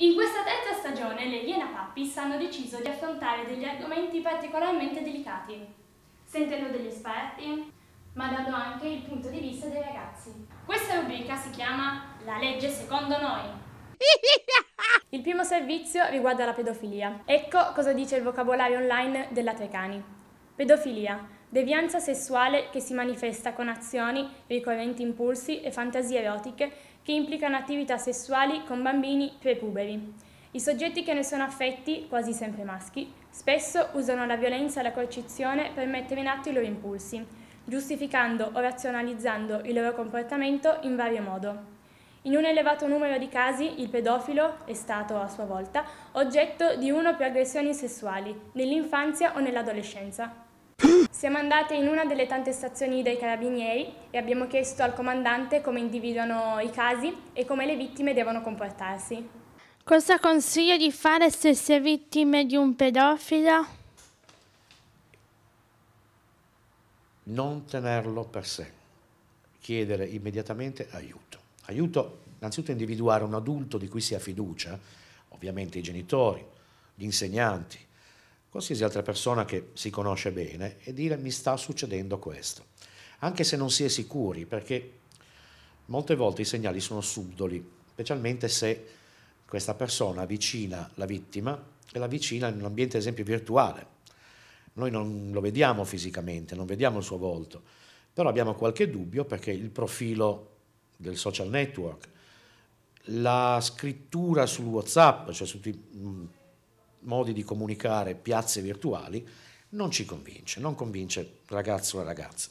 In questa terza stagione le Iena Pappis hanno deciso di affrontare degli argomenti particolarmente delicati, sentendo degli esperti, ma dando anche il punto di vista dei ragazzi. Questa rubrica si chiama La legge secondo noi. Il primo servizio riguarda la pedofilia. Ecco cosa dice il vocabolario online della Trecani. Pedofilia, devianza sessuale che si manifesta con azioni, ricorrenti impulsi e fantasie erotiche che implicano attività sessuali con bambini prepuberi. I soggetti che ne sono affetti, quasi sempre maschi, spesso usano la violenza e la coercizione per mettere in atto i loro impulsi, giustificando o razionalizzando il loro comportamento in vario modo. In un elevato numero di casi il pedofilo è stato a sua volta oggetto di uno o più aggressioni sessuali nell'infanzia o nell'adolescenza. Siamo andate in una delle tante stazioni dei carabinieri e abbiamo chiesto al comandante come individuano i casi e come le vittime devono comportarsi. Cosa consiglio di fare se si è vittime di un pedofilo? Non tenerlo per sé, chiedere immediatamente aiuto. Aiuto innanzitutto a individuare un adulto di cui si ha fiducia, ovviamente i genitori, gli insegnanti, qualsiasi altra persona che si conosce bene e dire mi sta succedendo questo, anche se non si è sicuri, perché molte volte i segnali sono subdoli, specialmente se questa persona avvicina la vittima e la avvicina in un ambiente, ad esempio, virtuale. Noi non lo vediamo fisicamente, non vediamo il suo volto, però abbiamo qualche dubbio perché il profilo del social network, la scrittura sul WhatsApp, cioè su tutti mm, modi di comunicare, piazze virtuali, non ci convince, non convince ragazzo e ragazza.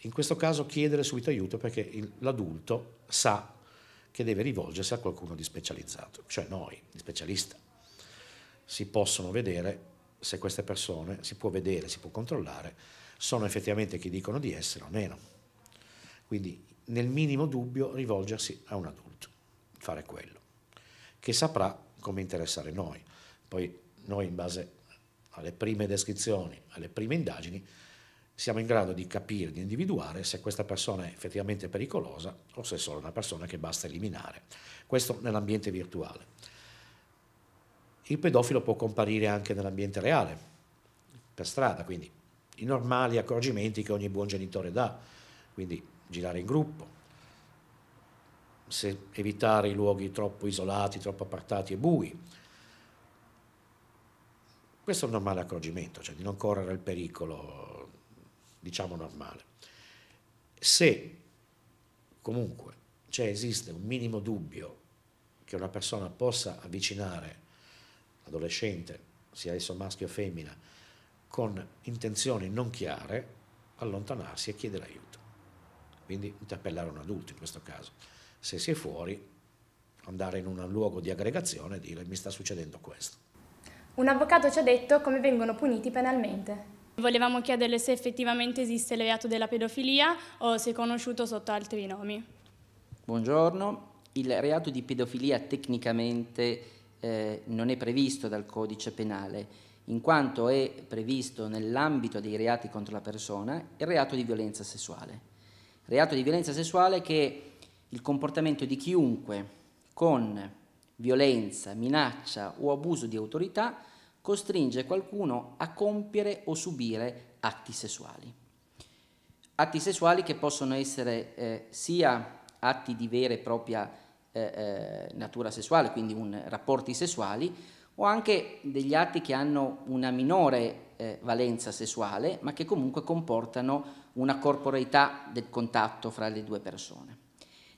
In questo caso chiedere subito aiuto perché l'adulto sa che deve rivolgersi a qualcuno di specializzato, cioè noi, di specialista. Si possono vedere se queste persone, si può vedere, si può controllare, sono effettivamente chi dicono di essere o meno. Quindi nel minimo dubbio rivolgersi a un adulto, fare quello, che saprà come interessare noi. Poi noi in base alle prime descrizioni, alle prime indagini, siamo in grado di capire, di individuare se questa persona è effettivamente pericolosa o se è solo una persona che basta eliminare. Questo nell'ambiente virtuale. Il pedofilo può comparire anche nell'ambiente reale, per strada, quindi i normali accorgimenti che ogni buon genitore dà, quindi girare in gruppo, se evitare i luoghi troppo isolati, troppo appartati e bui. Questo è un normale accorgimento, cioè di non correre il pericolo, diciamo normale. Se comunque cioè, esiste un minimo dubbio che una persona possa avvicinare l'adolescente, sia esso maschio o femmina, con intenzioni non chiare, allontanarsi e chiedere aiuto. Quindi interpellare un adulto in questo caso se si è fuori andare in un luogo di aggregazione e dire mi sta succedendo questo. Un avvocato ci ha detto come vengono puniti penalmente. Volevamo chiederle se effettivamente esiste il reato della pedofilia o se è conosciuto sotto altri nomi. Buongiorno. Il reato di pedofilia tecnicamente eh, non è previsto dal codice penale, in quanto è previsto nell'ambito dei reati contro la persona il reato di violenza sessuale. Reato di violenza sessuale che il comportamento di chiunque con violenza, minaccia o abuso di autorità costringe qualcuno a compiere o subire atti sessuali. Atti sessuali che possono essere eh, sia atti di vera e propria eh, eh natura sessuale, quindi un, rapporti sessuali, o anche degli atti che hanno una minore eh, valenza sessuale, ma che comunque comportano una corporeità del contatto fra le due persone.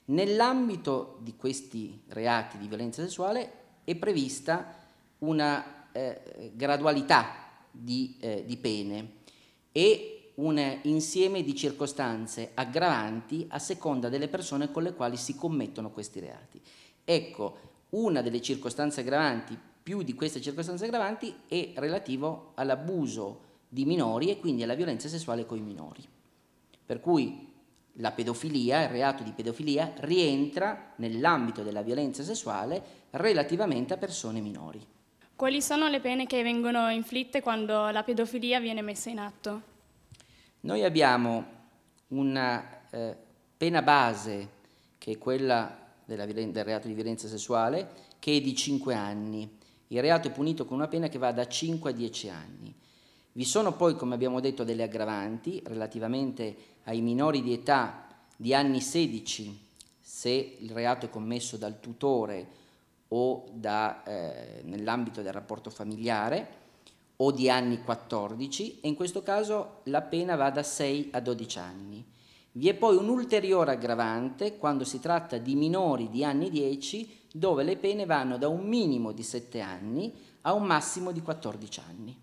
Nell'ambito di questi reati di violenza sessuale è prevista una eh, gradualità di, eh, di, pene e un insieme di circostanze aggravanti a seconda delle persone con le quali si commettono questi reati. Ecco, una delle circostanze aggravanti, più di queste circostanze aggravanti, è relativo all'abuso di minori e quindi alla violenza sessuale con i minori. Per cui la pedofilia, il reato di pedofilia, rientra nell'ambito della violenza sessuale relativamente a persone minori. Quali sono le pene che vengono inflitte quando la pedofilia viene messa in atto? Noi abbiamo una eh, pena base, che è quella del reato di violenza sessuale, che è di 5 anni. Il reato è punito con una pena che va da 5 a 10 anni. Vi sono poi, come abbiamo detto, delle aggravanti relativamente ai minori di età di anni 16, se il reato è commesso dal tutore o da, eh, nell'ambito del rapporto familiare, o di anni 14, e in questo caso la pena va da 6 a 12 anni. Vi è poi un ulteriore aggravante quando si tratta di minori di anni 10, dove le pene vanno da un minimo di 7 anni a un massimo di 14 anni.